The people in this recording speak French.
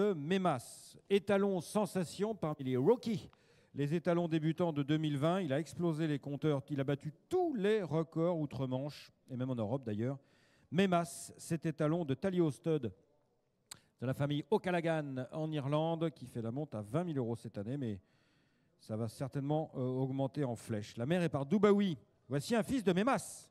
de Mémas. Étalon sensation parmi les rookies. Les étalons débutants de 2020, il a explosé les compteurs, il a battu tous les records outre-Manche, et même en Europe d'ailleurs. Mémas, cet étalon de Stud, de la famille O'Callaghan en Irlande, qui fait la monte à 20 000 euros cette année, mais ça va certainement euh, augmenter en flèche. La mère est par Dubaoui. Voici un fils de Mémas.